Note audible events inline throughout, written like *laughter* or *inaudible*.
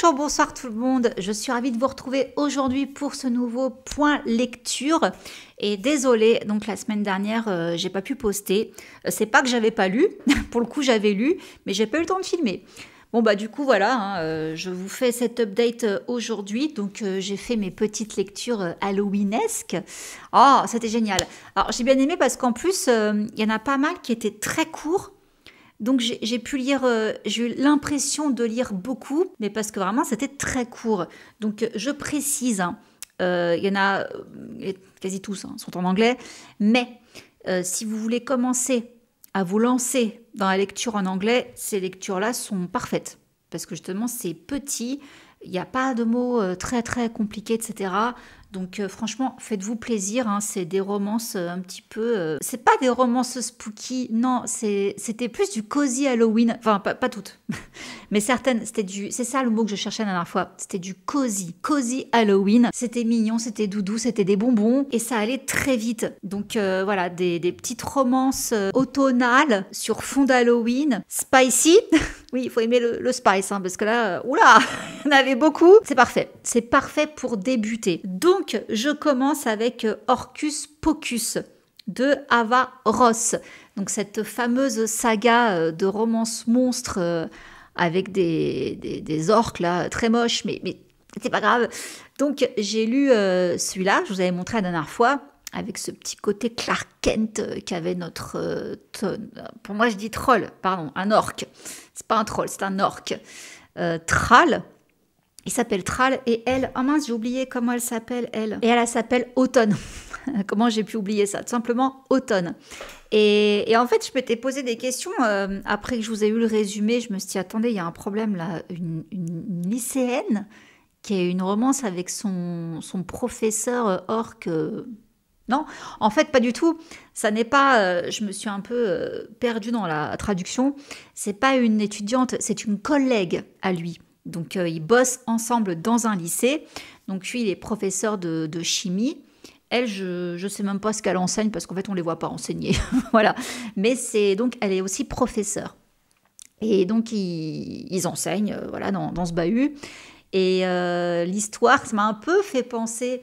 Bonjour, bonsoir tout le monde. Je suis ravie de vous retrouver aujourd'hui pour ce nouveau point lecture. Et désolée, donc la semaine dernière, euh, j'ai pas pu poster. Euh, c'est pas que j'avais pas lu, *laughs* pour le coup j'avais lu, mais j'ai pas eu le temps de filmer. Bon bah du coup voilà, hein, euh, je vous fais cet update aujourd'hui. Donc j'ai fait mes petites lectures halloweenesques. Oh, c'était génial. Alors j'ai bien aimé parce qu'en plus il y en a pas mal qui étaient très courts donc j'ai pu lire, euh, j'ai eu l'impression de lire beaucoup, mais parce que vraiment c'était très court. Donc je précise, hein, euh, il y en a euh, quasi tous hein, sont en anglais, mais si vous voulez commencer à vous lancer dans la lecture en anglais, ces lectures-là sont parfaites parce que justement c'est petit, il n'y a pas de mots très très compliqués, etc. Donc euh, franchement, faites-vous plaisir, hein, c'est des romances euh, un petit peu... Euh, c'est pas des romances spooky, non, c'était plus du cozy Halloween, enfin pas, toutes, *laughs* mais certaines, c'était du... C'est ça le mot que je cherchais la dernière fois, c'était du cozy, cozy Halloween. C'était mignon, c'était doudou, c'était des bonbons, et ça allait très vite. Donc voilà, des, des petites romances automnales sur fond d'Halloween, spicy *laughs* Oui, il faut aimer le, spice, hein, parce que là, euh, oula, on *laughs* avait beaucoup. C'est parfait. C'est parfait pour débuter. Donc, je commence avec euh, Orcus Pocus de Ava Ross. Donc, cette fameuse saga euh, de romance monstre avec des, orques, là, très moches, mais, mais c'est pas grave. Donc, j'ai lu celui-là, je vous avais montré la dernière fois avec ce petit côté Clark Kent avait notre... pour moi, je dis troll, pardon, un orque. C'est pas un troll, c'est un orque. Euh, Il s'appelle Tral. et elle, oh mince, j'ai oublié comment elle s'appelle, elle. Et elle, elle s'appelle Automne. *laughs* comment j'ai pu oublier ça Tout simplement Automne. Et, en fait, je m'étais posé des questions euh, après que je vous ai eu le résumé. Je me suis dit, attendez, il y a un problème là. Une, lycéenne qui a une romance avec son, son professeur euh, orc. Euh, non, en fait, pas du tout. Ça n'est pas. Euh, je me suis un peu euh, perdue dans la traduction. C'est pas une étudiante, c'est une collègue à lui. Donc, euh, ils bossent ensemble dans un lycée. Donc, lui, il est professeur de, chimie. Elle, je ne sais même pas ce qu'elle enseigne parce qu'en fait, on ne les voit pas enseigner. *laughs* voilà. Mais c'est donc, elle est aussi professeure. Et donc, ils, enseignent voilà, dans, dans, ce bahut. Et l'histoire, ça m'a un peu fait penser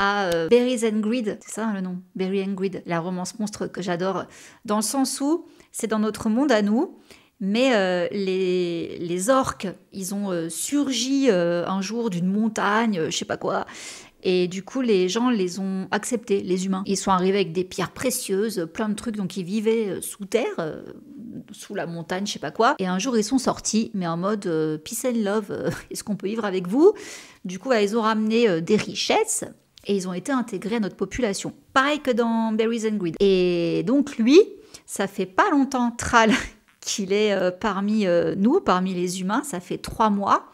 à euh, Berries and Greed, c'est ça hein, le nom Berry and Greed, la romance monstre que j'adore, dans le sens où c'est dans notre monde à nous, mais euh, les, orques, ils ont euh, surgi un jour d'une montagne, je sais pas quoi, et du coup, les gens les ont acceptés, les humains. Ils sont arrivés avec des pierres précieuses, plein de trucs, donc ils vivaient sous terre, sous la montagne, je sais pas quoi. Et un jour, ils sont sortis, mais en mode peace and love, *laughs* est-ce qu'on peut vivre avec vous Du coup, bah, ils ont ramené des richesses, et ils ont été intégrés à notre population. Pareil que dans Berries and Greed. Et donc lui, ça fait pas longtemps, Tral, *laughs* qu'il est euh, parmi euh, nous, parmi les humains, ça fait trois mois.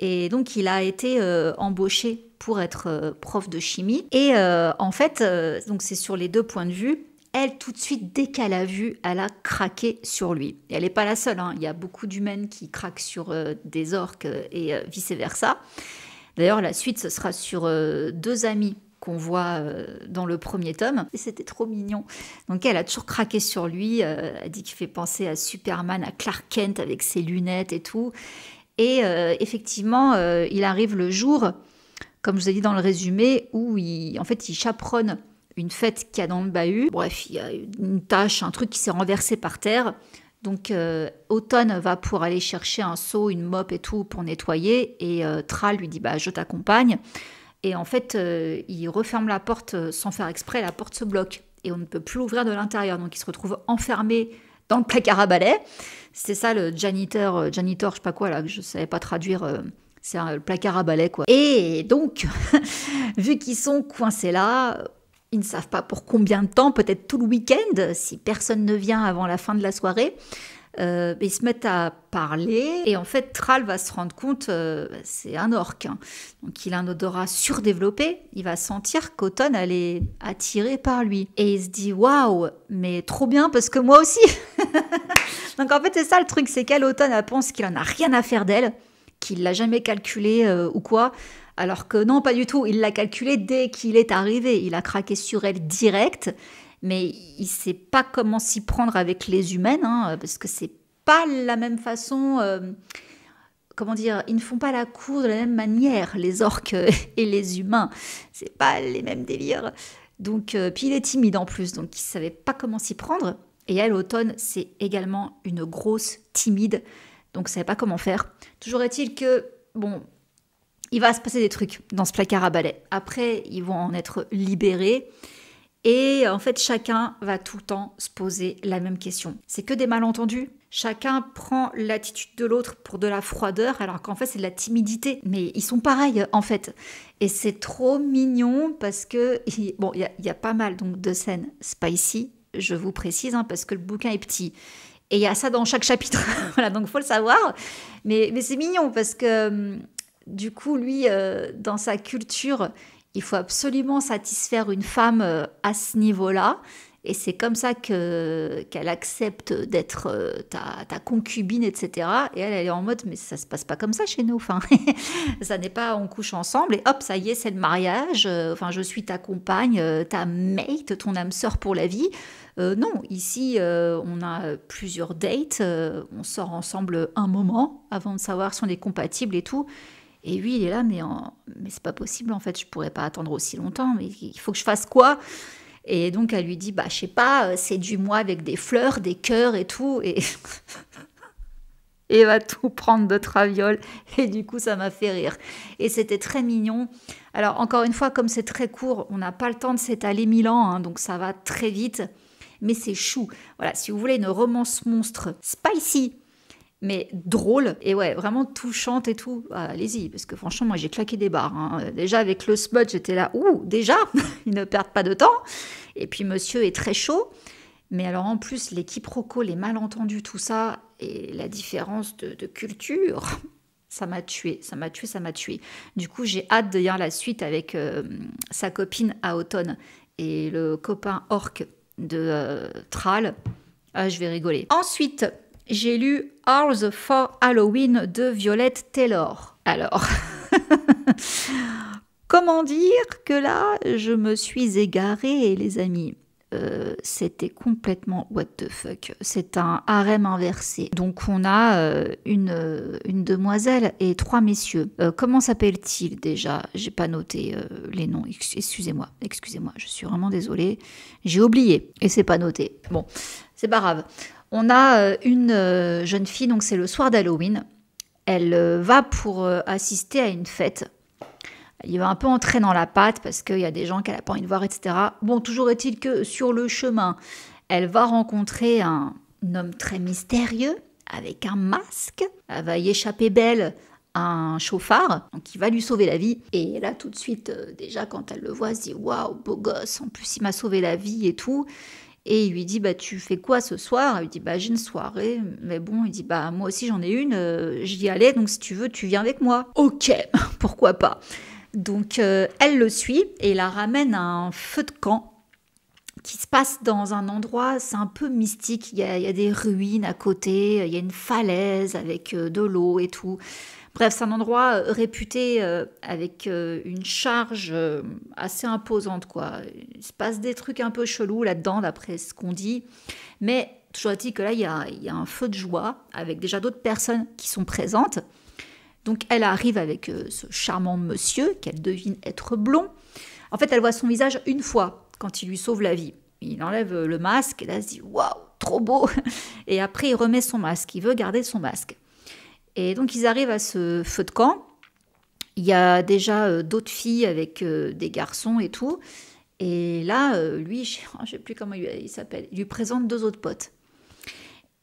Et donc il a été euh, embauché pour être prof de chimie. Et en fait, donc c'est sur les deux points de vue. Elle, tout de suite, dès qu'elle a vu, elle a craqué sur lui. Et elle n'est pas la seule, hein. il y a beaucoup d'humaines qui craquent sur des orques et vice-versa. D'ailleurs, la suite, ce sera sur euh, deux amis qu'on voit euh, dans le premier tome. Et c'était trop mignon. Donc elle a toujours craqué sur lui. Euh, elle dit qu'il fait penser à Superman, à Clark Kent avec ses lunettes et tout. Et effectivement, il arrive le jour, comme je vous ai dit dans le résumé, où il, en fait, il chaperonne une fête qu'il y a dans le bahut. Bref, il y a une tâche, un truc qui s'est renversé par terre. Donc euh, va pour aller chercher un seau, une mop et tout pour nettoyer et euh, Tra lui dit bah je t'accompagne et en fait euh, il referme la porte euh, sans faire exprès, la porte se bloque et on ne peut plus l'ouvrir de l'intérieur donc il se retrouve enfermé dans le placard à balai. C'est ça le janitor, janitor je sais pas quoi là je savais pas traduire. c'est un placard à balais quoi. Et donc, *laughs* vu qu'ils sont coincés là, ils ne savent pas pour combien de temps, peut-être tout le week-end, si personne ne vient avant la fin de la soirée. Euh, ils se mettent à parler et en fait Tral va se rendre compte, euh, c'est un orque, hein. donc il a un odorat surdéveloppé, il va sentir qu'Auton elle est attirée par lui et il se dit waouh mais trop bien parce que moi aussi. *laughs* donc en fait c'est ça le truc, c'est qu'elle Auton elle pense qu'il en a rien à faire d'elle, qu'il l'a jamais calculé euh, ou quoi, alors que non, pas du tout, il l'a calculé dès qu'il est arrivé, il a craqué sur elle direct, mais il sait pas comment s'y prendre avec les humaines, hein, parce que c'est pas la même façon... Euh, comment dire, ils ne font pas la cour de la même manière, les orques *laughs* et les humains. C'est pas les mêmes délires. Donc, euh, puis il est timide en plus, donc il savait pas comment s'y prendre. Et elle, automne, c'est également une grosse timide, donc ne savait pas comment faire. Toujours est-il que, bon, il va se passer des trucs dans ce placard à balais. Après, ils vont en être libérés. Et en fait, chacun va tout le temps se poser la même question. C'est que des malentendus. Chacun prend l'attitude de l'autre pour de la froideur, alors qu'en fait, c'est de la timidité. Mais ils sont pareils, en fait. Et c'est trop mignon parce que, bon, il y, a pas mal donc de scènes spicy, je vous précise, hein, parce que le bouquin est petit. Et il y a ça dans chaque chapitre. *laughs* voilà, donc faut le savoir. Mais, mais c'est mignon parce que hum, du coup, lui, euh, dans sa culture, il faut absolument satisfaire une femme euh, à ce niveau-là. Et c'est comme ça que qu'elle accepte d'être euh, ta, concubine, etc. Et elle, elle est en mode, mais ça se passe pas comme ça chez nous. *laughs* ça n'est pas on couche ensemble et hop, ça y est, c'est le mariage. Enfin, je suis ta compagne, ta mate, ton âme sœur pour la vie. non, ici, on a plusieurs dates. on sort ensemble un moment avant de savoir si on est compatibles et tout. Et lui, il est là, mais, mais c'est pas possible, en fait, je pourrais pas attendre aussi longtemps, mais il faut que je fasse quoi Et donc, elle lui dit, bah, je sais pas, euh, c'est du moi avec des fleurs, des cœurs et tout. Et. *laughs* et va tout prendre de traviole. Et du coup, ça m'a fait rire. Et c'était très mignon. Alors, encore une fois, comme c'est très court, on n'a pas le temps de s'étaler mille ans, hein, donc ça va très vite. Mais c'est chou. Voilà, si vous voulez une romance monstre spicy, mais drôle et ouais, vraiment touchante et tout. Ah, allez-y, parce que franchement, moi j'ai claqué des barres. Hein. Déjà avec le smudge, j'étais là, ouh, déjà, *laughs* ils ne perdent pas de temps. Et puis monsieur est très chaud. Mais alors en plus, les quiproquos, les malentendus, tout ça, et la différence de, culture, *laughs* ça m'a tué, ça m'a tué, ça m'a tué. Du coup, j'ai hâte de lire la suite avec euh, sa copine à automne et le copain orc de euh, Tral. Ah, je vais rigoler. Ensuite, j'ai lu Ours for Halloween de Violette Taylor. Alors, *laughs* comment dire que là, je me suis égarée, les amis euh, c'était complètement what the fuck. C'est un harem inversé. Donc on a euh, une, euh, une, demoiselle et trois messieurs. comment comment t il déjà J'ai pas noté les noms. Excusez-moi, excusez-moi, je suis vraiment désolée. J'ai oublié et c'est pas noté. Bon, c'est pas grave. On a euh, une euh, jeune fille, donc c'est le soir d'Halloween. Elle euh, va pour assister à une fête. Elle y va un peu entrer dans la patte parce qu'il y a des gens qu'elle n'a pas envie de voir, etc. Bon, toujours est-il que sur le chemin, elle va rencontrer un, homme très mystérieux avec un masque. Elle va y échapper belle un chauffard, qui va lui sauver la vie. Et là, tout de suite, déjà, quand elle le voit, elle se dit Waouh, beau gosse, en plus, il m'a sauvé la vie et tout. Et il lui dit bah tu fais quoi ce soir Il lui dit bah j'ai une soirée, mais bon il dit bah moi aussi j'en ai une, euh, j'y allais donc si tu veux tu viens avec moi. Ok, *laughs* pourquoi pas. Donc euh, elle le suit et la ramène à un feu de camp qui se passe dans un endroit, c'est un peu mystique, il y, a, des ruines à côté, il y a une falaise avec euh, de l'eau et tout. Bref, c'est un endroit euh, réputé euh, avec euh, une charge assez imposante, quoi. Il se passe des trucs un peu chelous là-dedans, d'après ce qu'on dit. Mais toujours dit que là, il y, a, il y a un feu de joie avec déjà d'autres personnes qui sont présentes. Donc, elle arrive avec ce charmant monsieur qu'elle devine être blond. En fait, elle voit son visage une fois quand il lui sauve la vie. Il enlève le masque et là, elle se dit Waouh, trop beau Et après, il remet son masque. Il veut garder son masque. Et donc ils arrivent à ce feu de camp. Il y a déjà euh, d'autres filles avec euh, des garçons et tout. Et là, euh, lui, *laughs* je ne sais plus comment il s'appelle, il lui présente deux autres potes.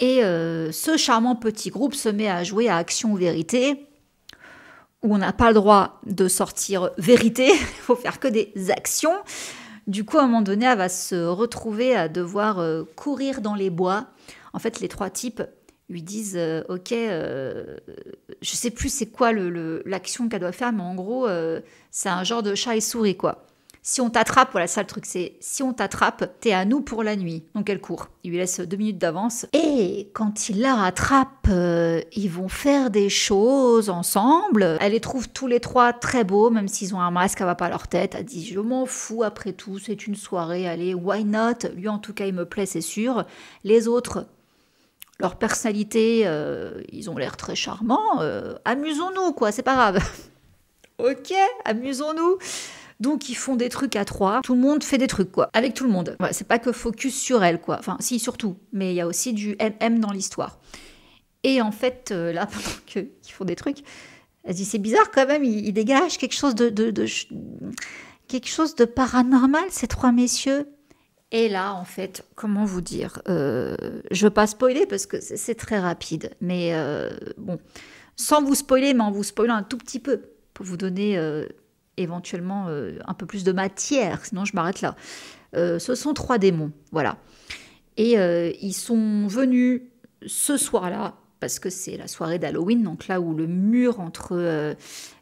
Et ce charmant petit groupe se met à jouer à Action Vérité, où on n'a pas le droit de sortir vérité, *laughs* il faut faire que des actions. Du coup, à un moment donné, elle va se retrouver à devoir courir dans les bois. En fait, les trois types lui disent euh, Ok, euh, je sais plus c'est quoi l'action qu'elle doit faire, mais en gros, euh, c'est un genre de chat et souris, quoi. Si on t'attrape, voilà ça le truc, c'est si on t'attrape, t'es à nous pour la nuit. Donc elle court. Il lui laisse deux minutes d'avance. Et quand il la rattrape, ils vont faire des choses ensemble. Elle les trouve tous les trois très beaux, même s'ils ont un masque, elle va pas à leur tête. Elle dit Je m'en fous après tout, c'est une soirée, allez, why not Lui en tout cas, il me plaît, c'est sûr. Les autres, leur personnalité, euh, ils ont l'air très charmants. Euh, amusons-nous, quoi, c'est pas grave. *laughs* ok, amusons-nous. Donc ils font des trucs à trois, tout le monde fait des trucs quoi, avec tout le monde. c'est pas que focus sur elle quoi, enfin si surtout, mais il y a aussi du MM dans l'histoire. Et en fait, euh, là, *laughs* pendant qu'ils font des trucs, elle se dit c'est bizarre quand même, ils, dégagent quelque chose de, de, quelque chose de paranormal ces trois messieurs. Et là, en fait, comment vous dire euh, Je ne veux pas spoiler parce que c'est très rapide, mais euh, bon, sans vous spoiler, mais en vous spoilant un tout petit peu, pour vous donner euh, éventuellement un peu plus de matière, sinon je m'arrête là. ce sont trois démons, voilà. Et ils sont venus ce soir-là, parce que c'est la soirée d'Halloween, donc là où le mur entre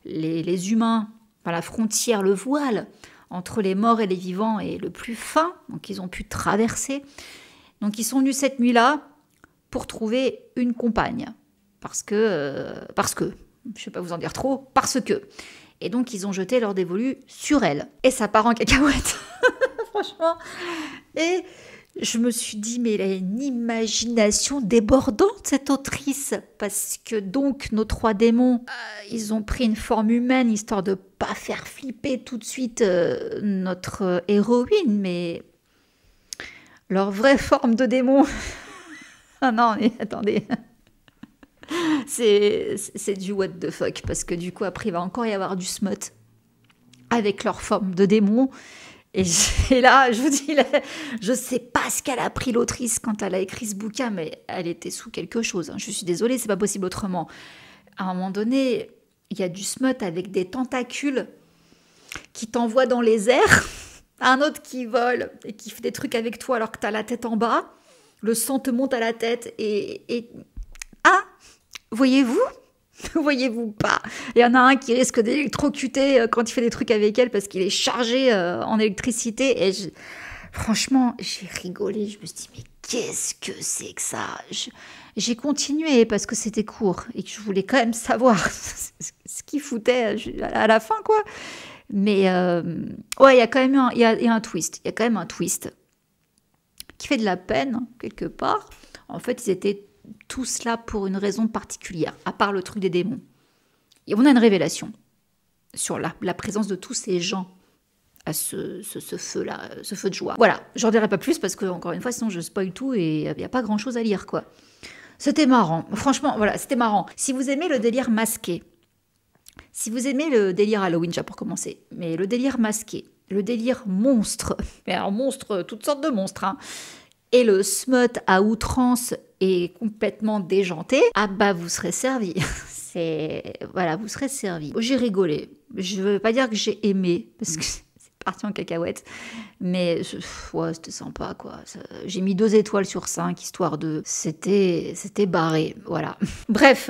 les, les humains, enfin la frontière, le voile, entre les morts et les vivants et le plus fin, donc ils ont pu traverser. Donc ils sont venus cette nuit-là pour trouver une compagne, parce que, euh, parce que, je ne vais pas vous en dire trop, parce que. Et donc ils ont jeté leur dévolu sur elle. Et ça part en cacahuète, *laughs* franchement. Et je me suis dit, mais elle a une imagination débordante, cette autrice, parce que donc nos trois démons, euh, ils ont pris une forme humaine, histoire de pas faire flipper tout de suite euh, notre euh, héroïne, mais leur vraie forme de démon. *laughs* ah non, mais attendez. *laughs* c'est du what the fuck, parce que du coup, après, il va encore y avoir du smut avec leur forme de démon. Et, là, je vous dis, je ne sais pas ce qu'elle a pris l'autrice quand elle a écrit ce bouquin, mais elle était sous quelque chose. Hein. Je suis désolée, c'est pas possible autrement. À un moment donné, il y a du smut avec des tentacules qui t'envoient dans les airs, *laughs* un autre qui vole et qui fait des trucs avec toi alors que tu as la tête en bas, le sang te monte à la tête et... Ah Voyez-vous *laughs* voyez-vous pas Il y en a un qui risque d'électrocuter euh, quand il fait des trucs avec elle parce qu'il est chargé euh, en électricité. Et franchement, j'ai rigolé. Je me suis dit, mais qu'est-ce que c'est que ça J'ai continué parce que c'était court et que je voulais quand même savoir *laughs* ce qu'il foutait euh, à la fin, quoi. Mais ouais, il y a quand même un, y a un twist. Il y a quand même un twist qui fait de la peine, quelque part. En fait, ils étaient tout cela pour une raison particulière, à part le truc des démons. Et on a une révélation sur la, présence de tous ces gens à ce, feu-là, ce feu de joie. Voilà, j'en dirai pas plus parce que, encore une fois, sinon je spoil tout et il n'y a pas grand-chose à lire, quoi. C'était marrant. Franchement, voilà, c'était marrant. Si vous aimez le délire masqué, si vous aimez le délire Halloween, déjà pour commencer, mais le délire masqué, le délire monstre, *laughs* mais alors monstre, toutes sortes de monstres, hein, et le smut à outrance et complètement déjanté, ah bah vous serez servi. *laughs* c'est voilà, vous serez servi. Oh, j'ai rigolé. Je ne veux pas dire que j'ai aimé parce que mm. *laughs* c'est parti en cacahuète, mais ouais, c'était sympa quoi. J'ai mis deux étoiles sur cinq histoire de c'était c'était barré, voilà. *laughs* Bref,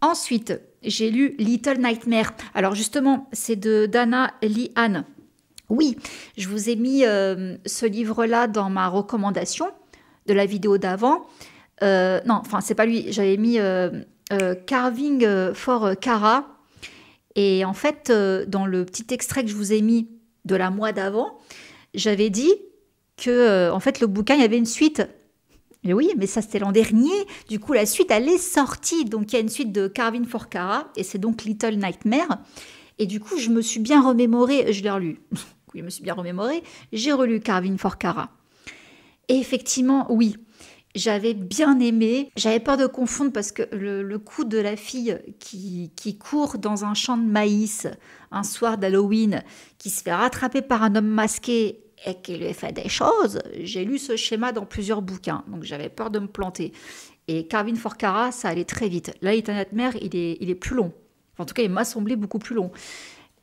ensuite j'ai lu Little Nightmare. Alors justement, c'est de Dana Lee Anne. Oui, je vous ai mis euh, ce livre-là dans ma recommandation de la vidéo d'avant. Euh, non, enfin, c'est pas lui. J'avais mis euh, euh, Carving for Cara. Et en fait, dans le petit extrait que je vous ai mis de la mois d'avant, j'avais dit que, en fait, le bouquin, il y avait une suite. Mais oui, mais ça, c'était l'an dernier. Du coup, la suite, elle est sortie. Donc, il y a une suite de Carving for Cara. Et c'est donc Little Nightmare. Et du coup, je me suis bien remémoré, je l'ai relu. *laughs* je me suis bien remémoré, j'ai relu Carving for Cara. Et effectivement, oui, j'avais bien aimé. J'avais peur de confondre parce que le, coup de la fille qui, court dans un champ de maïs un soir d'Halloween, qui se fait rattraper par un homme masqué et qui lui fait des choses, j'ai lu ce schéma dans plusieurs bouquins, donc j'avais peur de me planter. Et Carvin Forcara, ça allait très vite. Là, Internet Mère, il est, il est plus long. en tout cas, il m'a semblé beaucoup plus long.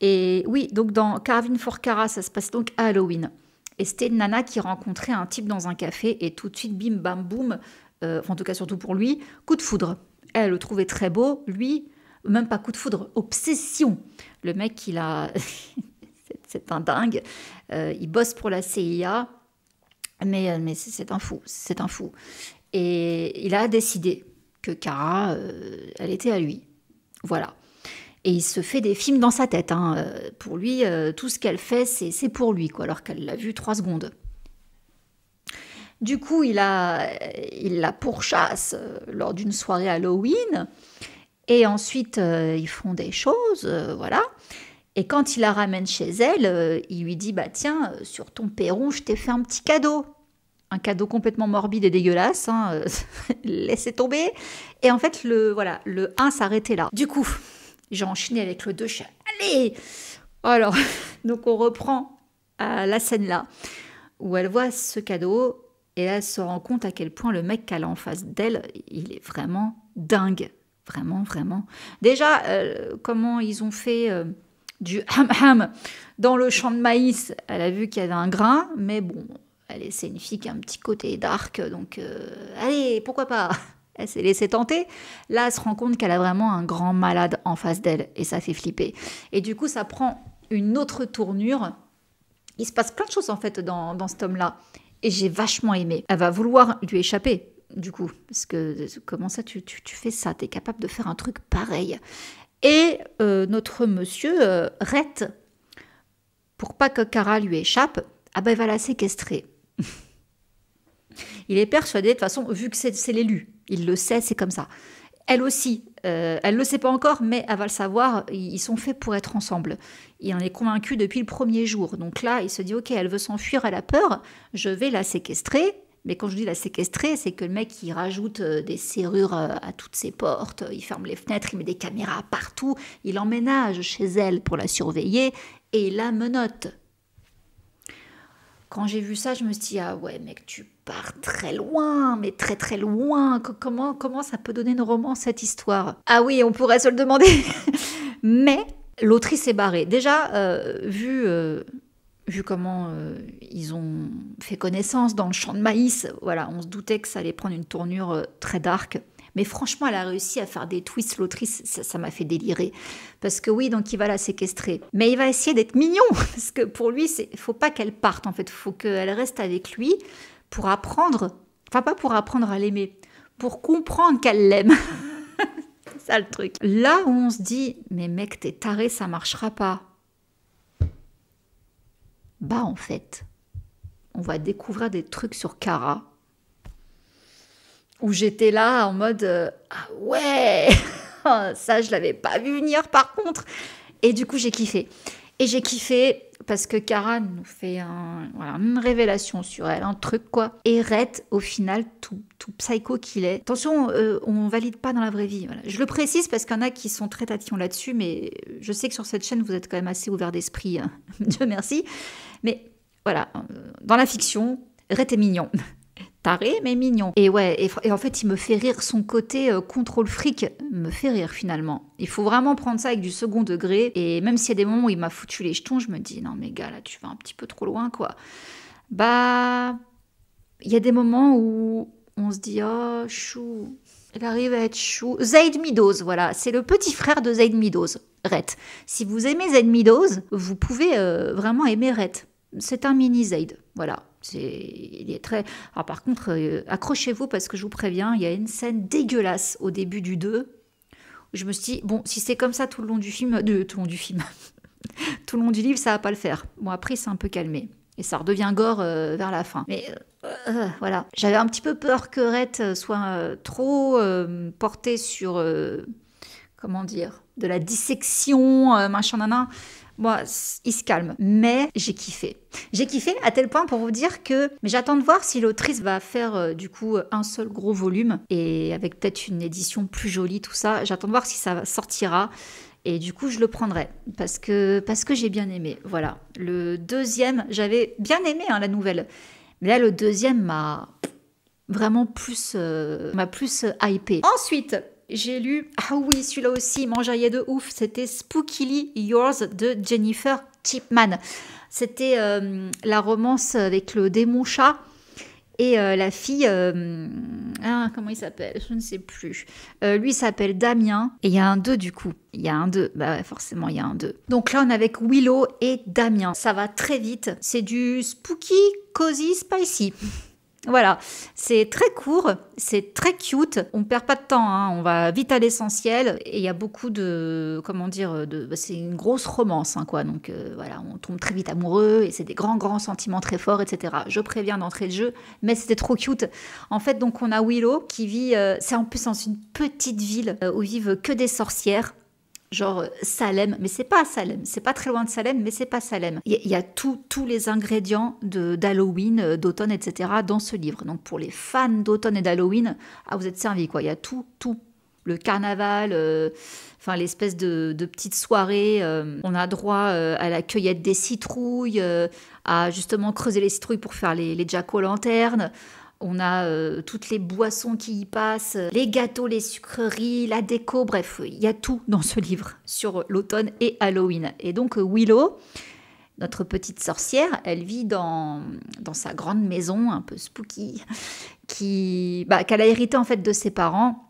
Et oui, donc dans Carvin Forcara, ça se passe donc à Halloween. Et c'était nana qui rencontrait un type dans un café et tout de suite, bim, bam, boum, euh, en tout cas surtout pour lui, coup de foudre. Elle le trouvait très beau, lui, même pas coup de foudre, obsession. Le mec, il a... *laughs* c'est un dingue, euh, il bosse pour la CIA, mais, euh, mais c'est un fou, c'est un fou. Et il a décidé que Cara, elle était à lui. Voilà et il se fait des films dans sa tête. Hein. Euh, pour lui, euh, tout ce qu'elle fait, c'est pour lui, alors qu'elle l'a vu trois secondes. Du coup, il, la pourchasse euh, lors d'une soirée Halloween. Et ensuite, ils font des choses, voilà. Et quand il la ramène chez elle, il lui dit Bah tiens, sur ton perron, je t'ai fait un petit cadeau. Un cadeau complètement morbide et dégueulasse, hein, *laughs* laissez tomber. Et en fait, le, voilà, le 1 s'arrêtait là. Du coup, j'ai enchaîné avec le deux chats, allez Alors, donc on reprend à la scène là, où elle voit ce cadeau, et elle se rend compte à quel point le mec qu'elle a en face d'elle, il est vraiment dingue. Vraiment, vraiment. Déjà, euh, comment ils ont fait euh, du ham ham dans le champ de maïs Elle a vu qu'il y avait un grain, mais bon, elle c'est une fille qui a un petit côté dark, donc euh, allez, pourquoi pas elle s'est laissée tenter. Là, elle se rend compte qu'elle a vraiment un grand malade en face d'elle et ça fait flipper. Et du coup, ça prend une autre tournure. Il se passe plein de choses en fait dans, cet homme-là. Et j'ai vachement aimé. Elle va vouloir lui échapper, du coup. Parce que comment ça, tu, fais ça es capable de faire un truc pareil. Et euh, notre monsieur euh, pour pas que Cara lui échappe, ah ben, elle va la séquestrer. *laughs* Il est persuadé, de toute façon, vu que c'est l'élu, il le sait, c'est comme ça. Elle aussi, euh, elle ne le sait pas encore, mais elle va le savoir, ils sont faits pour être ensemble. Il en est convaincu depuis le premier jour. Donc là, il se dit, ok, elle veut s'enfuir, elle a peur, je vais la séquestrer, mais quand je dis la séquestrer, c'est que le mec, il rajoute euh, des serrures euh, à toutes ses portes, il ferme les fenêtres, il met des caméras partout, il emménage chez elle pour la surveiller et il la menotte. Quand j'ai vu ça, je me suis dit, ah ouais, mec, tu pars très loin, mais très très loin. Comment, comment ça peut donner nos romance, cette histoire Ah oui, on pourrait se le demander. *laughs* mais l'autrice est barrée. Déjà, euh, vu... Euh, vu comment euh, ils ont fait connaissance dans le champ de maïs, voilà, on se doutait que ça allait prendre une tournure très dark. Mais franchement, elle a réussi à faire des twists, l'autrice, ça m'a fait délirer. Parce que oui, donc il va la séquestrer. Mais il va essayer d'être mignon, *laughs* parce que pour lui, il faut pas qu'elle parte, en fait. Il faut qu'elle reste avec lui pour apprendre, enfin pas pour apprendre à l'aimer, pour comprendre qu'elle l'aime. *laughs* C'est ça le truc. Là où on se dit, mais mec, t'es taré, ça marchera pas. Bah en fait, on va découvrir des trucs sur Cara où j'étais là en mode euh, ah ouais, *laughs* ça je l'avais pas vu venir par contre. Et du coup j'ai kiffé. Et j'ai kiffé parce que Karan nous fait une révélation sur elle, un truc quoi. Et Rhett, au final, tout, psycho qu'il est. Attention, euh, on valide pas dans la vraie vie. Je le précise parce qu'il y en a qui sont très tatillons là-dessus, mais je sais que sur cette chaîne, vous êtes quand même assez ouvert d'esprit. Hein. *laughs* Dieu merci. Mais voilà, euh, dans la fiction, Rhett est mignon taré mais mignon. Et ouais, et, en fait, il me fait rire son côté euh, contrôle fric, me fait rire finalement. Il faut vraiment prendre ça avec du second degré. Et même s'il y a des moments où il m'a foutu les jetons, je me dis non mais gars, là tu vas un petit peu trop loin quoi. Bah, il y a des moments où on se dit oh chou, il arrive à être chou. Zaid Midoz, voilà, c'est le petit frère de Zaid Midoz, Rhett. Si vous aimez Zaid Midoz, vous pouvez euh, vraiment aimer Rhett. C'est un mini Zaid, voilà. C'est, il est très. Alors ah, par contre, euh, accrochez-vous parce que je vous préviens, il y a une scène dégueulasse au début du 2. Je me suis dit, bon, si c'est comme ça tout le long du film, de, tout le long du film, *laughs* tout le long du livre, ça va pas le faire. Bon, après, c'est un peu calmé. Et ça redevient gore euh, vers la fin. Mais euh, voilà. J'avais un petit peu peur que Rhett soit trop porté sur. comment dire De la dissection, machin, nanan. Moi, il se calme. Mais j'ai kiffé. J'ai kiffé à tel point pour vous dire que Mais j'attends de voir si l'autrice va faire euh, du coup euh, un seul gros volume et avec peut-être une édition plus jolie, tout ça. J'attends de voir si ça sortira. Et du coup, je le prendrai parce que, parce que j'ai bien aimé. Voilà. Le deuxième, j'avais bien aimé hein, la nouvelle. Mais là, le deuxième m'a vraiment plus, euh, m'a plus hypé. Ensuite, j'ai lu, ah oui, celui-là aussi, m'enjaillait de ouf, c'était Spookily Yours de Jennifer Chipman. C'était euh, la romance avec le démon chat et euh, la fille, euh, ah, comment il s'appelle Je ne sais plus. lui s'appelle Damien et il y a un 2 du coup. Il y a un 2, bah forcément il y a un 2. Donc là on est avec Willow et Damien. Ça va très vite. C'est du spooky, cozy, spicy. Voilà, c'est très court, c'est très cute. On perd pas de temps, hein. on va vite à l'essentiel. Et il y a beaucoup de, comment dire, de, bah, c'est une grosse romance, hein, quoi. Donc euh, voilà, on tombe très vite amoureux et c'est des grands, grands sentiments très forts, etc. Je préviens d'entrée de jeu, mais c'était trop cute. En fait, donc on a Willow qui vit, euh, c'est en plus dans une petite ville euh, où vivent que des sorcières genre euh, Salem, mais c'est pas Salem, c'est pas très loin de Salem, mais c'est pas Salem. Il y, a tout, tous les ingrédients d'Halloween, euh, d'automne, etc. dans ce livre. Donc pour les fans d'automne et d'Halloween, ah, vous êtes servis quoi. Il y a tout, tout, le carnaval, euh, enfin l'espèce de, petite soirée. on a droit à la cueillette des citrouilles, à justement creuser les citrouilles pour faire les, les jack-o'-lanternes, on a euh, toutes les boissons qui y passent, euh, les gâteaux, les sucreries, la déco, bref, il y a tout dans ce livre sur l'automne et Halloween. Et donc euh, Willow, notre petite sorcière, elle vit dans, sa grande maison un peu spooky, qui bah, qu'elle a hérité en fait de ses parents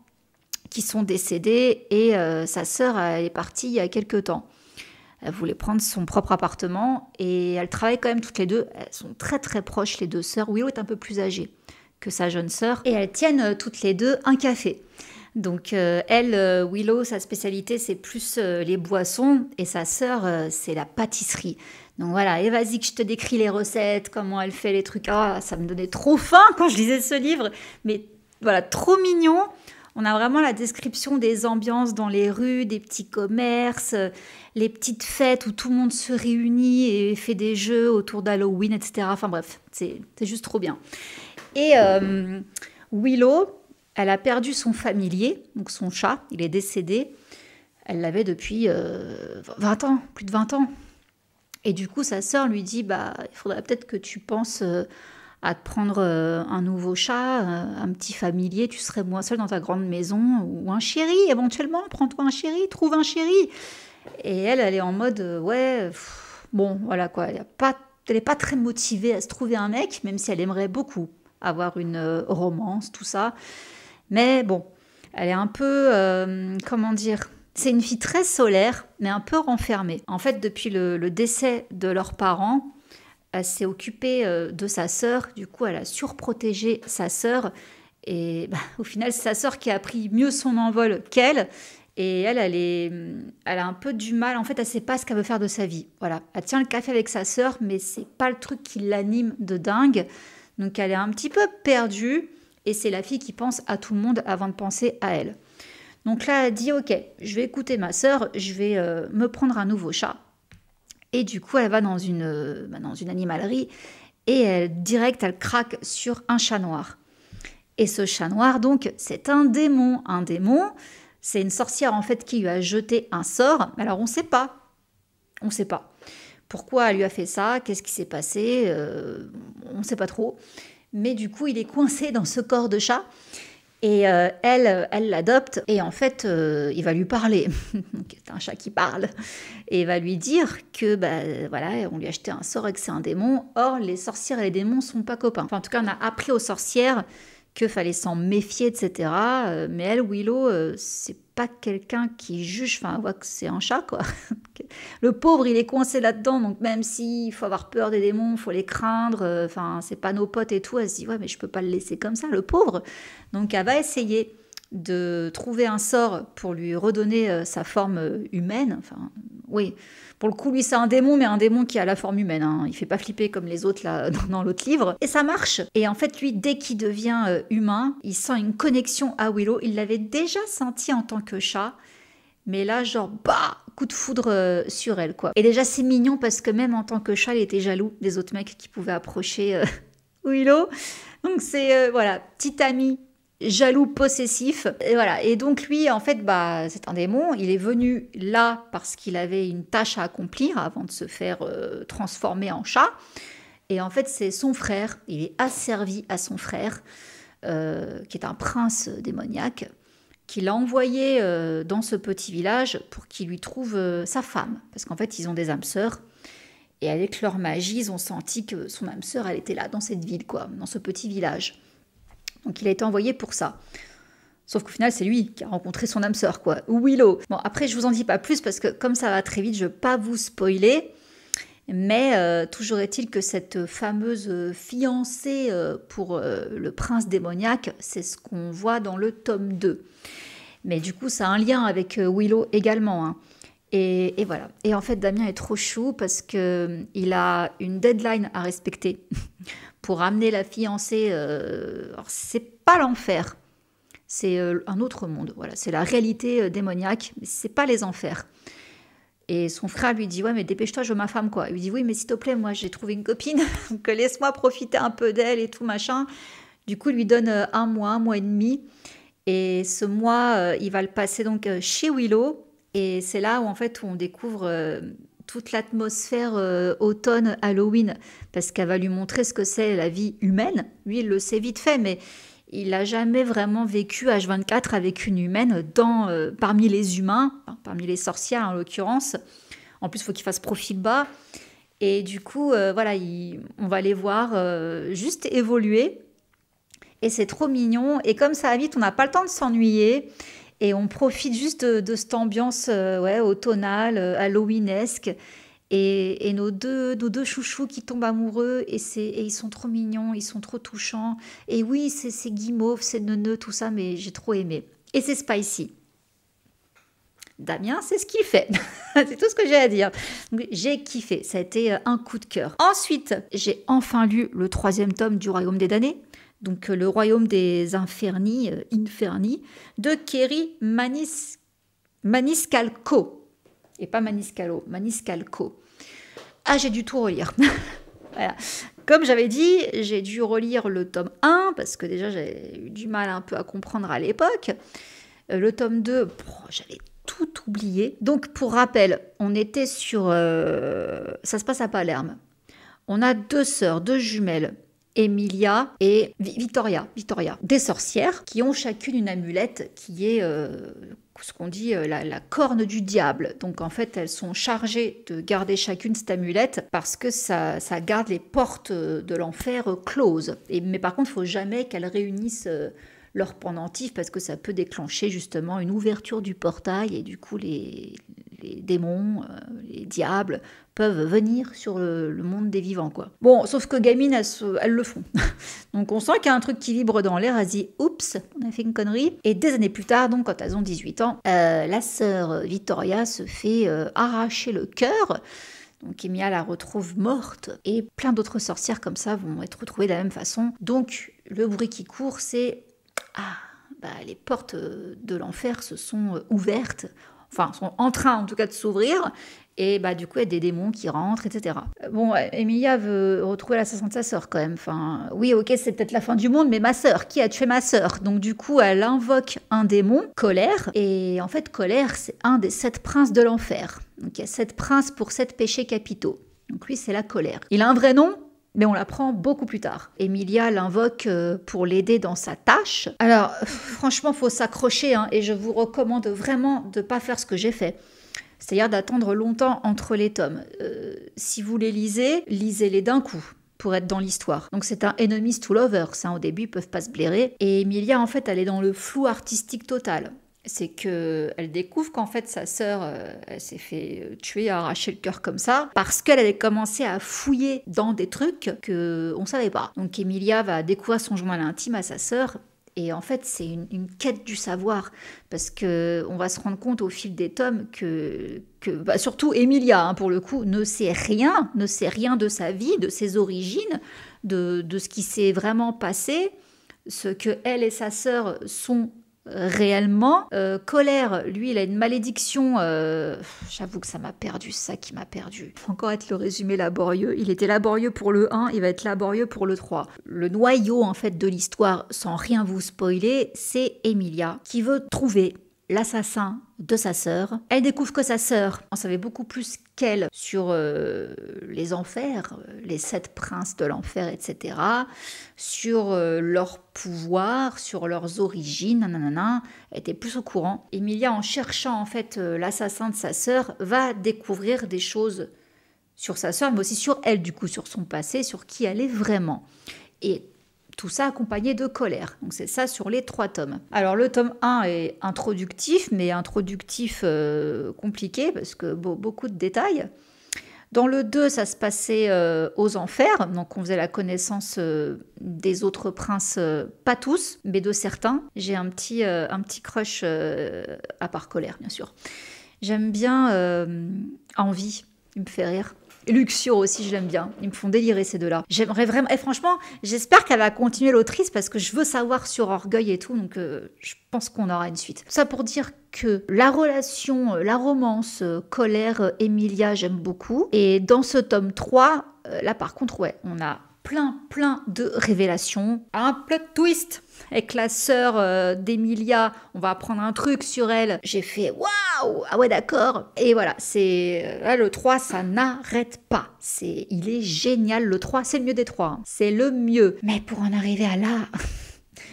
qui sont décédés et sa sœur elle est partie il y a quelques temps. Elle voulait prendre son propre appartement et elle travaille quand même toutes les deux. Elles sont très très proches les deux sœurs. Willow est un peu plus âgée sa jeune sœur, et elles tiennent euh, toutes les deux un café. Donc euh, elle, euh, Willow, sa spécialité, c'est plus les boissons et sa sœur, c'est la pâtisserie. Donc voilà, et vas-y que je te décris les recettes, comment elle fait les trucs. Ah, ça me donnait trop faim quand je lisais ce livre, mais voilà, trop mignon. On a vraiment la description des ambiances dans les rues, des petits commerces, les petites fêtes où tout le monde se réunit et fait des jeux autour d'Halloween, etc. Enfin bref, c'est juste trop bien. Et euh, Willow, elle a perdu son familier, donc son chat, il est décédé. Elle l'avait depuis 20 euh, ans, plus de 20 ans. Et du coup, sa sœur lui dit, bah, il faudrait peut-être que tu penses euh, à te prendre un nouveau chat, un petit familier, tu serais moins seul dans ta grande maison, ou un chéri, éventuellement, prends-toi un chéri, trouve un chéri. Et elle, elle est en mode, ouais, bon, voilà quoi, elle n'est pas, pas très motivée à se trouver un mec, même si elle aimerait beaucoup avoir une euh, romance, tout ça. Mais bon, elle est un peu, euh, comment dire, c'est une fille très solaire, mais un peu renfermée. En fait, depuis le, décès de leurs parents, elle s'est occupée euh, de sa sœur, du coup elle a surprotégé sa sœur, et *laughs* bah, au final c'est sa sœur qui a pris mieux son envol qu'elle, et elle, elle, est, mm, elle a un peu du mal, en fait, elle sait pas ce qu'elle veut faire de sa vie. Voilà, elle tient le café avec sa sœur, mais c'est pas le truc qui l'anime de dingue. Donc elle est un petit peu perdue et c'est la fille qui pense à tout le monde avant de penser à elle. Donc là, elle dit Ok, je vais écouter ma sœur, je vais euh, me prendre un nouveau chat. Et du coup, elle va dans une, euh, bah, dans une animalerie et elle, direct, elle craque sur un chat noir. Et ce chat noir, donc, c'est un démon. Un démon, c'est une sorcière en fait qui lui a jeté un sort. Alors on ne sait pas. On ne sait pas. Pourquoi elle lui a fait ça Qu'est-ce qui s'est passé euh, On ne sait pas trop. Mais du coup, il est coincé dans ce corps de chat. Et euh, elle, elle l'adopte et en fait, euh, il va lui parler. *laughs* c'est un chat qui parle. Et il va lui dire que, bah, voilà, on lui a acheté un sort et que c'est un démon. Or, les sorcières et les démons sont pas copains. en tout cas, on a appris aux sorcières que fallait s'en méfier, etc. Euh, mais elle, Willow, euh, c'est pas quelqu'un qui juge, enfin, on voit que c'est un chat, quoi. *laughs* Le pauvre, il est coincé là-dedans, donc même s'il faut avoir peur des démons, il faut les craindre, euh, enfin, c'est pas nos potes et tout, elle se dit, ouais, mais je peux pas le laisser comme ça, le pauvre. Donc elle va essayer de trouver un sort pour lui redonner sa forme humaine, enfin, oui, pour le coup, lui, c'est un démon, mais un démon qui a la forme humaine. Il hein. Il fait pas flipper comme les autres là *laughs* dans, l'autre livre. Et ça marche. Et en fait, lui, dès qu'il devient euh, humain, il sent une connexion à Willow. Il l'avait déjà senti en tant que chat. Mais là, genre, bah, coup de foudre euh, sur elle, quoi. Et déjà, c'est mignon parce que même en tant que chat, il était jaloux des autres mecs qui pouvaient approcher euh, *laughs* Willow. Donc, c'est, voilà, petite amie jaloux, possessif. Et voilà. Et donc lui, en fait, bah, c'est un démon. Il est venu là parce qu'il avait une tâche à accomplir avant de se faire euh, transformer en chat. Et en fait, c'est son frère. Il est asservi à son frère, euh, qui est un prince démoniaque, qui l'a envoyé euh, dans ce petit village pour qu'il lui trouve sa femme. Parce qu'en fait, ils ont des âmes sœurs. Et avec leur magie, ils ont senti que son âme sœur, elle était là, dans cette ville, quoi, dans ce petit village. Donc il a été envoyé pour ça. Sauf qu'au final, c'est lui qui a rencontré son âme sœur, quoi. Willow. Bon, après, je vous en dis pas plus parce que comme ça va très vite, je ne vais pas vous spoiler. Mais euh, toujours est-il que cette fameuse fiancée euh, pour euh, le prince démoniaque, c'est ce qu'on voit dans le tome 2. Mais du coup, ça a un lien avec Willow également. Hein. Et, voilà. Et en fait, Damien est trop chou parce qu'il a une deadline à respecter pour amener la fiancée. Euh, c'est pas l'enfer, c'est euh, un autre monde. Voilà, c'est la réalité euh, démoniaque, mais c'est pas les enfers. Et son frère lui dit ouais mais dépêche-toi je veux ma femme quoi. Il lui dit oui mais s'il te plaît moi j'ai trouvé une copine *laughs* que laisse-moi profiter un peu d'elle et tout machin. Du coup il lui donne un mois un mois et demi et ce mois il va le passer donc chez Willow et c'est là où en fait on découvre toute l'atmosphère euh, automne Halloween parce qu'elle va lui montrer ce que c'est la vie humaine. Lui, il le sait vite fait, mais il n'a jamais vraiment vécu H24 avec une humaine dans, euh, parmi les humains, parmi les sorcières en l'occurrence. En plus, il faut qu'il fasse profil bas. Et du coup, euh, voilà, on va les voir juste évoluer. Et c'est trop mignon. Et comme ça va vite, on n'a pas le temps de s'ennuyer. Et on profite juste de, cette ambiance euh, ouais, automnale, euh, halloweenesque. Et, nos, deux, nos deux chouchous qui tombent amoureux, et, et, ils sont trop mignons, ils sont trop touchants. Et oui, c'est guimauve, c'est neuneux, tout ça, mais j'ai trop aimé. Et c'est spicy. Damien, c'est ce qu'il fait. *laughs* c'est tout ce que j'ai à dire. J'ai kiffé, ça a été euh, un coup de cœur. Ensuite, j'ai enfin lu le troisième tome du Royaume des damnés donc euh, le royaume des Inferni, euh, infernies, de Kerry Maniscalco. Et pas Maniscalo, Maniscalco. Ah, j'ai dû tout relire. *laughs* Comme j'avais dit, j'ai dû relire le tome 1 parce que déjà j'ai eu du mal un peu à comprendre à l'époque. Euh, le tome 2, j'avais tout oublié. Donc pour rappel, on était sur... ça se passe à Palerme. On a deux sœurs, deux jumelles Emilia et Victoria, Victoria, des sorcières qui ont chacune une amulette qui est euh, ce qu'on dit euh, la, corne du diable. Donc en fait, elles sont chargées de garder chacune cette amulette parce que ça, ça garde les portes euh, de l'enfer closes. Et, mais par contre, il faut jamais qu'elles réunissent leurs pendentifs parce que ça peut déclencher justement une ouverture du portail et du coup les, les démons, euh, les diables peuvent venir sur le, monde des vivants, quoi. Bon, sauf que gamine, elles, le font. *laughs* donc on sent qu'il y a un truc qui vibre dans l'air, Oups, on a fait une connerie ». Et des années plus tard, donc quand elles ont 18 ans, euh, la sœur Victoria se fait euh, arracher le cœur donc Emilia la retrouve morte et plein d'autres sorcières comme ça vont être retrouvées de la même façon. Donc le bruit qui court, c'est ah, bah, les portes de l'enfer se sont ouvertes enfin sont en train en tout cas de s'ouvrir. Et bah du coup, il y a des démons qui rentrent, etc. Bon, Emilia veut retrouver l'assassin de sa sœur quand même. Enfin, oui, ok, c'est peut-être la fin du monde, mais ma sœur, qui a tué ma sœur Donc du coup, elle invoque un démon, Colère. Et en fait, Colère, c'est un des sept princes de l'enfer. Donc il y a sept princes pour sept péchés capitaux. Donc lui, c'est la colère. Il a un vrai nom mais on l'apprend beaucoup plus tard. Emilia l'invoque euh, pour l'aider dans sa tâche. Alors, franchement, faut s'accrocher, hein, et je vous recommande vraiment de ne pas faire ce que j'ai fait. C'est-à-dire d'attendre longtemps entre les tomes. Euh, si vous les lisez, lisez-les d'un coup pour être dans l'histoire. Donc c'est un enemies to lovers, hein, au début ils peuvent pas se blairer. Et Emilia en fait elle est dans le flou artistique total c'est que elle découvre qu'en fait sa sœur euh, elle s'est fait euh, tuer, arracher le cœur comme ça, parce qu'elle avait commencé à fouiller dans des trucs que on savait pas. Donc Emilia va découvrir son journal intime à sa sœur. Et en fait, c'est une, quête du savoir, parce que on va se rendre compte au fil des tomes que, que bah, surtout Emilia, hein, pour le coup, ne sait rien, ne sait rien de sa vie, de ses origines, de, de ce qui s'est vraiment passé, ce que elle et sa sœur sont réellement. Euh, colère, lui, il a une malédiction. Euh, j'avoue que ça m'a perdu, ça qui m'a perdu. Faut encore être le résumé laborieux. Il était laborieux pour le 1, il va être laborieux pour le 3. Le noyau, en fait, de l'histoire, sans rien vous spoiler, c'est Emilia qui veut trouver l'assassin de sa sœur. Elle découvre que sa sœur en savait beaucoup plus qu'elle sur euh, les enfers, euh, les sept princes de l'enfer, etc., sur euh, leur pouvoir, sur leurs origines, nanana, elle était plus au courant. Emilia, en cherchant en fait l'assassin de sa sœur, va découvrir des choses sur sa sœur, mais aussi sur elle, du coup, sur son passé, sur qui elle est vraiment. Et tout ça accompagné de colère. Donc c'est ça sur les trois tomes. Alors le tome 1 est introductif, mais introductif euh, compliqué parce que beaucoup de détails. Dans le 2, ça se passait euh, aux enfers, donc on faisait la connaissance euh, des autres princes, pas tous, mais de certains. J'ai un petit, un petit crush, à part colère bien sûr. J'aime bien Envie, il me fait rire. Luxure aussi, je l'aime bien. Ils me font délirer ces deux-là. J'aimerais vraiment. Et eh, franchement, j'espère qu'elle va continuer l'autrice parce que je veux savoir sur Orgueil et tout. Donc, euh, je pense qu'on aura une suite. ça pour dire que la relation, euh, la romance, euh, colère, Emilia, j'aime beaucoup. Et dans ce tome 3, là par contre, ouais, on a plein, plein de révélations. Un plot twist avec la sœur euh, d'Emilia, on va apprendre un truc sur elle. J'ai fait waouh, ah ouais d'accord. Et voilà, c'est euh, le 3 ça n'arrête pas. C'est il est génial le 3, c'est le mieux des 3. Hein. C'est le mieux. Mais pour en arriver à là *laughs*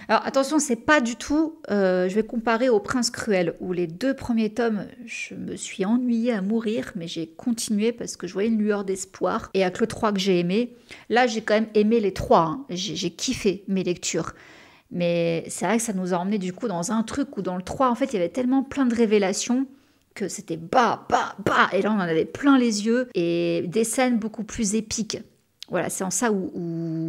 Alors attention, c'est pas du tout. Euh, je vais comparer au Prince Cruel, où les deux premiers tomes, je me suis ennuyée à mourir, mais j'ai continué parce que je voyais une lueur d'espoir. Et avec le 3 que j'ai aimé, là j'ai quand même aimé les trois. Hein. J'ai kiffé mes lectures. Mais c'est vrai que ça nous a emmené du coup dans un truc où dans le 3, en fait, il y avait tellement plein de révélations que c'était bah, bah, bah. Et là, on en avait plein les yeux et des scènes beaucoup plus épiques. Voilà, c'est en ça où,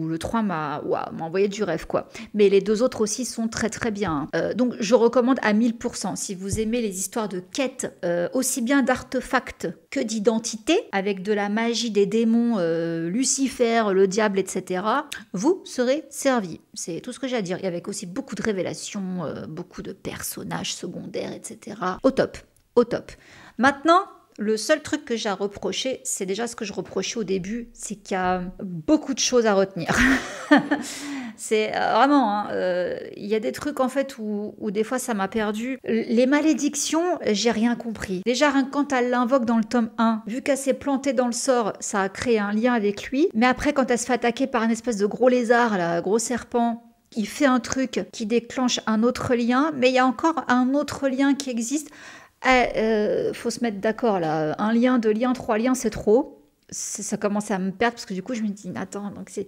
le 3 m'a envoyé du rêve, quoi. Mais les deux autres aussi sont très très bien. Hein. Euh, donc je recommande à 1000%. Si vous aimez les histoires de quêtes, euh, aussi bien d'artefacts que d'identité, avec de la magie des démons, euh, Lucifer, le diable, etc., vous serez servi. C'est tout ce que j'ai à dire. Il y avec aussi beaucoup de révélations, beaucoup de personnages secondaires, etc. Au top, au top. Maintenant, le seul truc que j'ai reproché, c'est déjà ce que je reprochais au début, c'est qu'il y a beaucoup de choses à retenir. *laughs* c'est euh, vraiment, hein, euh, il y a des trucs en fait où, des fois ça m'a perdu. Les malédictions, j'ai rien compris. Déjà, quand elle l'invoque dans le tome 1, vu qu'elle s'est plantée dans le sort, ça a créé un lien avec lui. Mais après, quand elle se fait attaquer par une espèce de gros lézard, là, gros serpent, il fait un truc qui déclenche un autre lien, mais il y a encore un autre lien qui existe eh, euh, faut se mettre d'accord là. Un lien, deux liens, trois liens, c'est trop. Ça commence à me perdre parce que du coup, je me dis, attends, donc c'est.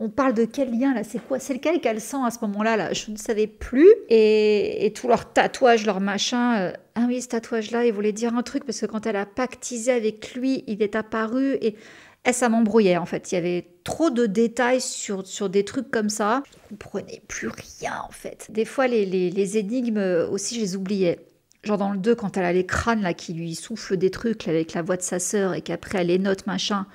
On parle de quel lien là C'est quoi C'est lequel qu'elle sent à ce moment-là Je ne savais plus. Et, et tous leurs tatouages, leurs machins. Euh, ah oui, ce tatouage-là, il voulait dire un truc parce que quand elle a pactisé avec lui, il est apparu et eh, ça m'embrouillait en fait. Il y avait trop de détails sur, sur des trucs comme ça. Je ne comprenais plus rien en fait. Des fois, les, les, les énigmes aussi, je les oubliais genre dans le 2, quand elle a les crânes là qui lui souffle des trucs avec la voix de sa sœur et qu'après elle les note, machin.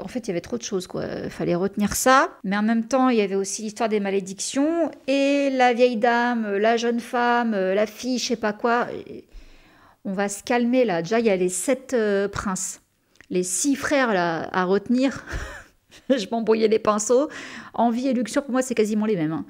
En fait, il y avait trop de choses, quoi. Fallait retenir ça. Mais en même temps, il y avait aussi l'histoire des malédictions et la vieille dame, la jeune femme, la fille, je sais pas quoi. On va se calmer là. Déjà, il y a les sept euh, princes, les six frères là à retenir. *laughs* je m'embrouillais les pinceaux. Envie et Luxure, pour moi, c'est quasiment les mêmes. Hein.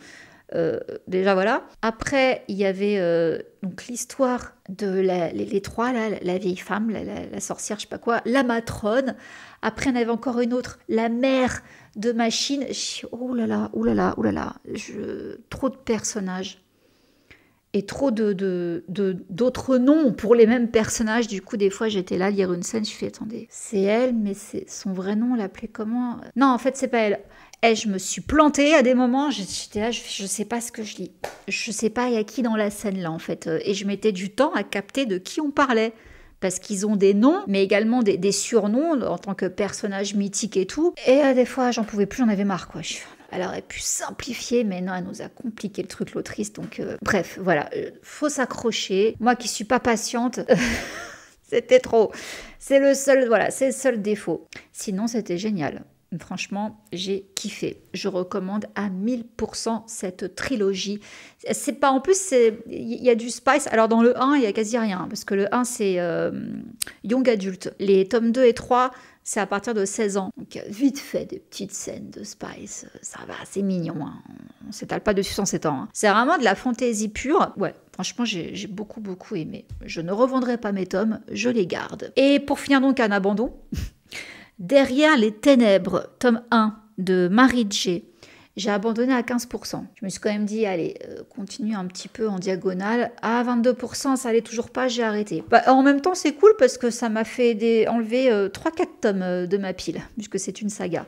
Euh, déjà voilà. Après, il y avait euh, donc l'histoire de les, trois la, vieille femme, la, sorcière, je sais pas quoi, la matrone. Après, on avait encore une autre, la mère de machine. Oh là là, oh là là, oh là là, je... trop de personnages et trop de d'autres noms pour les mêmes personnages. Du coup, des fois, j'étais là lire une scène, je fais attendez, c'est elle, mais c'est son vrai nom, l'appelait comment Non, en fait, c'est pas elle. Et eh, je me suis plantée à des moments, j'étais là, je, je sais pas ce que je lis. Je sais pas, il y a qui dans la scène là en fait. Euh, et je mettais du temps à capter de qui on parlait parce qu'ils ont des noms, mais également des, surnoms en tant que personnages mythiques et tout. Et euh, des fois, j'en pouvais plus, j'en avais marre, quoi. Oh, elle aurait pu simplifier, mais non, elle nous a compliqué le truc, l'autrice. Donc, euh, bref, voilà, faut s'accrocher. Moi qui suis pas patiente, *laughs* c'était trop. C'est le seul, voilà, c'est le seul défaut. Sinon, c'était génial. Franchement, j'ai kiffé. Je recommande à 1000% cette trilogie. C'est pas en plus, il y a du spice. Alors dans le 1, il y a quasi rien hein, parce que le 1 c'est euh, young adulte. Les tomes 2 et 3, c'est à partir de 16 ans. Donc vite fait des petites scènes de spice, euh, ça va, c'est mignon. On hein. On s'étale pas dessus sans 7 ans. Hein. C'est vraiment de la fantaisie pure. Ouais, Franchement, j'ai beaucoup, beaucoup aimé. Je ne revendrai pas mes tomes, je les garde. Et pour finir donc un abandon, *laughs* Derrière les ténèbres, tome 1 de Marie G. J'ai abandonné à 15%. Je me suis quand même dit, allez, euh, continue un petit peu en diagonale. À 22%, ça allait toujours pas, j'ai arrêté. Bah, en même temps, c'est cool parce que ça m'a fait enlever 3-4 euh, tomes euh, de ma pile, puisque c'est une saga.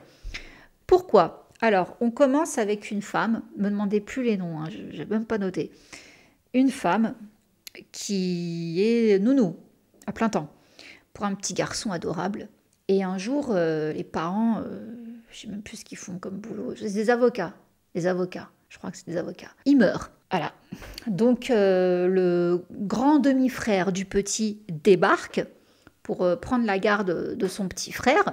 Pourquoi Alors, on commence avec une femme, me demandez plus les noms, hein, je n'ai même pas noté. Une femme qui est nounou, à plein temps, pour un petit garçon adorable. Et un jour, euh, les parents, Je euh, je sais même plus ce qu'ils font comme boulot, c'est des avocats, des avocats, je crois que c'est des avocats. Ils meurent. Voilà. Donc euh, le grand demi-frère du petit débarque pour prendre la garde de son petit frère.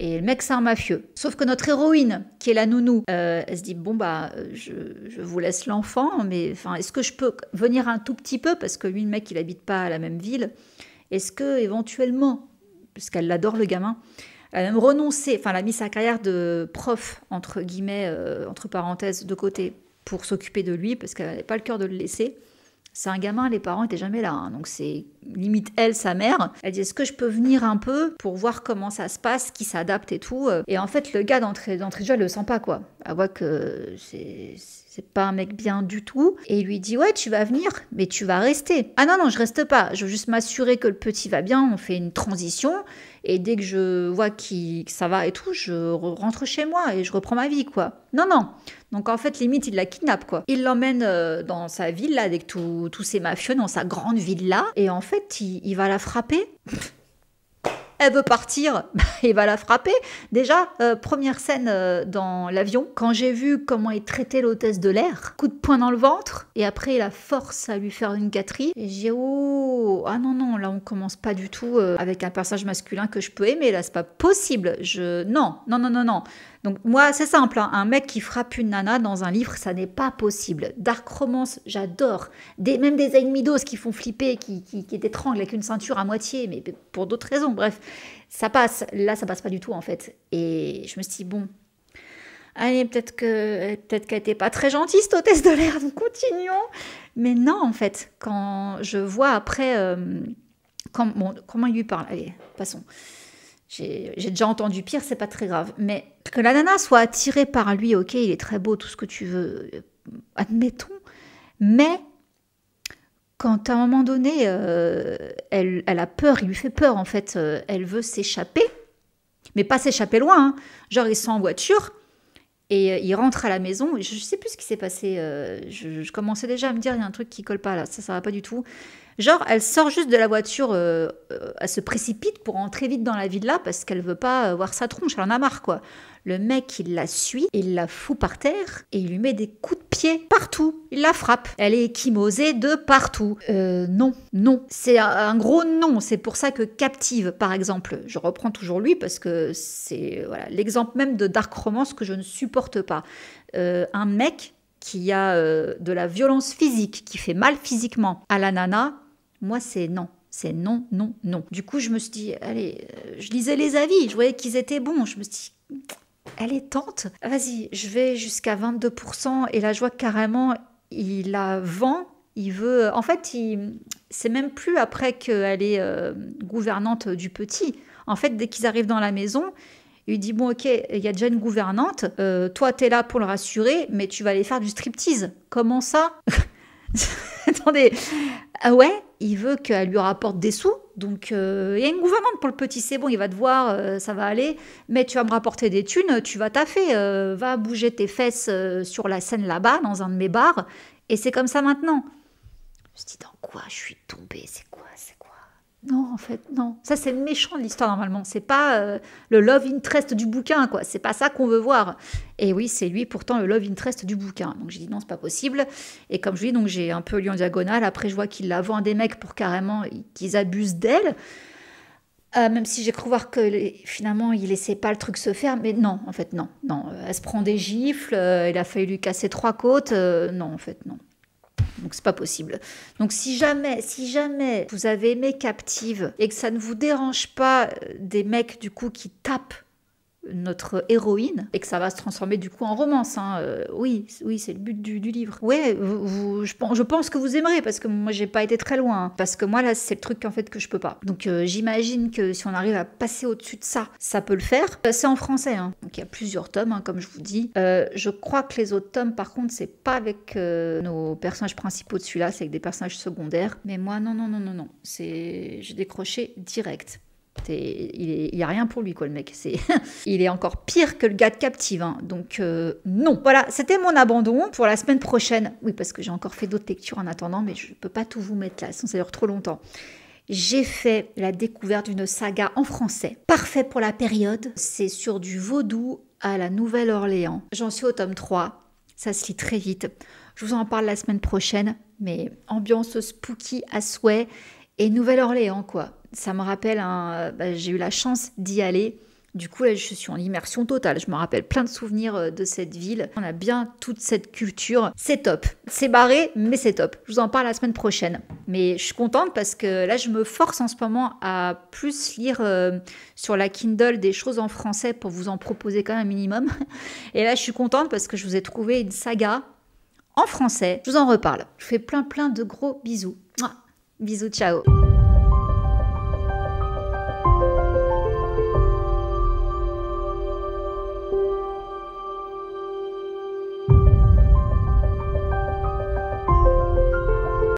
Et le mec, c'est un mafieux. Sauf que notre héroïne, qui est la nounou, elle se dit Bon, bah, je, vous laisse l'enfant, mais est-ce que je peux venir un tout petit peu Parce que lui, le mec, il habite pas à la même ville. Est-ce que, éventuellement, qu'elle l'adore le gamin. Elle a même renoncé, enfin, elle a mis sa carrière de prof, entre guillemets, euh, entre parenthèses, de côté pour s'occuper de lui, parce qu'elle n'avait pas le cœur de le laisser. C'est un gamin, les parents étaient jamais là. Hein, donc c'est limite elle, sa mère. Elle dit est-ce que je peux venir un peu pour voir comment ça se passe, qui s'adapte et tout. Euh. Et en fait, le gars d'entrée de jeu, elle le sent pas quoi. Elle voit que c'est pas un mec bien du tout. Et il lui dit Ouais, tu vas venir, mais tu vas rester. Ah non, non, je reste pas. Je veux juste m'assurer que le petit va bien. On fait une transition. Et dès que je vois qui que ça va et tout, je rentre chez moi et je reprends ma vie, quoi. Non, non. Donc en fait, limite, il la kidnappe, quoi. Il l'emmène euh, dans sa ville, là, avec tous ses mafieux, dans sa grande villa. Et en fait, il, il va la frapper elle veut partir, *laughs* bah, il va la frapper. Déjà, euh, première scène euh, dans l'avion, quand j'ai vu comment il traitait l'hôtesse de l'air, coup de poing dans le ventre, et après la a force à lui faire une gâterie, et j'ai oh, ah non, non, là on commence pas du tout euh, avec un personnage masculin que je peux aimer, là c'est pas possible, je, non, non, non, non, non. Donc moi, c'est simple, hein. un mec qui frappe une nana dans un livre, ça n'est pas possible. Dark romance, j'adore. Des, même des ennemis qui font flipper, qui, qui, qui t'étranglent avec une ceinture à moitié, mais pour d'autres raisons, bref. Ça passe, là ça passe pas du tout en fait. Et je me suis dit, bon, allez, peut-être que peut-être qu'elle n'était pas très gentille, cette hôtesse de l'air, Nous continuons. Mais non, en fait, quand je vois après euh, comment il lui parle, allez, passons j'ai déjà entendu pire, c'est pas très grave. Mais que la nana soit attirée par lui, ok, il est très beau, tout ce que tu veux, euh, admettons. Mais quand à un moment donné, euh, elle, a peur, il lui fait peur en fait, euh, elle veut s'échapper, mais pas s'échapper loin. Hein. Genre, ils sont en voiture et il rentre à la maison. Je, sais plus ce qui s'est passé. Je, je, commençais déjà à me dire, il y a un truc qui colle pas là, ça, ça va pas du tout. Genre, elle sort juste de la voiture, euh, euh, elle se précipite pour entrer vite dans la villa parce qu'elle veut pas euh, voir sa tronche, elle en a marre quoi. Le mec, il la suit, il la fout par terre et il lui met des coups de pied partout. Il la frappe. Elle est échimosée de partout. non, non. C'est un gros non. C'est pour ça que Captive, par exemple, je reprends toujours lui parce que c'est voilà, l'exemple même de Dark Romance que je ne supporte pas. un mec qu'il y a euh, de la violence physique qui fait mal physiquement à la nana, moi c'est non. C'est non, non, non. Du coup, je me suis dit, allez, euh, je lisais les avis, je voyais qu'ils étaient bons. Je me suis dit, elle est tente. Vas-y, je vais jusqu'à 22%. Et là, je vois carrément, il la vend. Il veut. Euh, en fait, c'est même plus après qu'elle est gouvernante du petit. En fait, dès qu'ils arrivent dans la maison, il dit, bon, ok, il y a déjà une gouvernante, toi euh, toi, t'es là pour le rassurer, mais tu vas aller faire du striptease. Comment ça *laughs* Attendez. Ah ouais Il veut qu'elle lui rapporte des sous. Donc, euh, il y a une gouvernante pour le petit, c'est bon, il va te voir, euh, ça va aller. Mais tu vas me rapporter des thunes, tu vas taffer. va bouger tes fesses sur la scène là-bas, dans un de mes bars. Et c'est comme ça maintenant. Je me dis, dans quoi je suis tombée C'est quoi non, en fait, non. Ça, c'est méchant de l'histoire, normalement. C'est pas euh, le love interest du bouquin, quoi. C'est pas ça qu'on veut voir. Et oui, c'est lui, pourtant, le love interest du bouquin. Donc, j'ai dit non, c'est pas possible. Et comme je dis, donc, j'ai un peu lu en diagonale. Après, je vois qu'il la vend à des mecs pour carrément qu'ils abusent d'elle. Euh, même si j'ai cru voir que finalement il laissait pas le truc se faire, mais non, en fait, non, non. Elle se prend des gifles, euh, il a failli lui casser trois côtes, non, en fait, non. Donc c'est pas possible. Donc si jamais, si jamais vous avez aimé Captive et que ça ne vous dérange pas euh, des mecs du coup qui tapent notre héroïne et que ça va se transformer du coup en romance. Hein. Euh, oui, oui, c'est le but du, livre. Ouais, je, pense que vous aimerez parce que moi j'ai pas été très loin. Hein. Parce que moi là, c'est le truc en fait que je peux pas. Donc euh, j'imagine que si on arrive à passer au-dessus de ça, ça peut le faire. Euh, c'est en français. Hein. Donc il y a plusieurs tomes, comme je vous dis. je crois que les autres tomes, par contre, c'est pas avec nos personnages principaux de celui-là, c'est avec des personnages secondaires. Mais moi, non, non, non, non, non. C'est, j'ai décroché direct il n'y a rien pour lui, quoi, le mec. C'est, *laughs* il est encore pire que le gars de Captive. Hein. Donc, euh, non. Voilà, c'était mon abandon pour la semaine prochaine. Oui, parce que j'ai encore fait d'autres lectures en attendant, mais je ne peux pas tout vous mettre là, sinon ça dure trop longtemps. J'ai fait la découverte d'une saga en français, parfait pour la période. C'est sur du vaudou à la Nouvelle-Orléans. J'en suis au tome 3. Ça se lit très vite. Je vous en parle la semaine prochaine, mais ambiance spooky à souhait. Et Nouvelle-Orléans, quoi. Ça me rappelle, un... Bah, j'ai eu la chance d'y aller. Du coup, là, je suis en immersion totale. Je me rappelle plein de souvenirs euh, de cette ville. On a bien toute cette culture. C'est top. C'est barré, mais c'est top. Je vous en parle la semaine prochaine. Mais je suis contente parce que là, je me force en ce moment à plus lire euh, sur la Kindle des choses en français pour vous en proposer quand même un minimum. *laughs* Et là, je suis contente parce que je vous ai trouvé une saga en français. Je vous en reparle. Je vous fais plein, plein de gros bisous. Bisous, ciao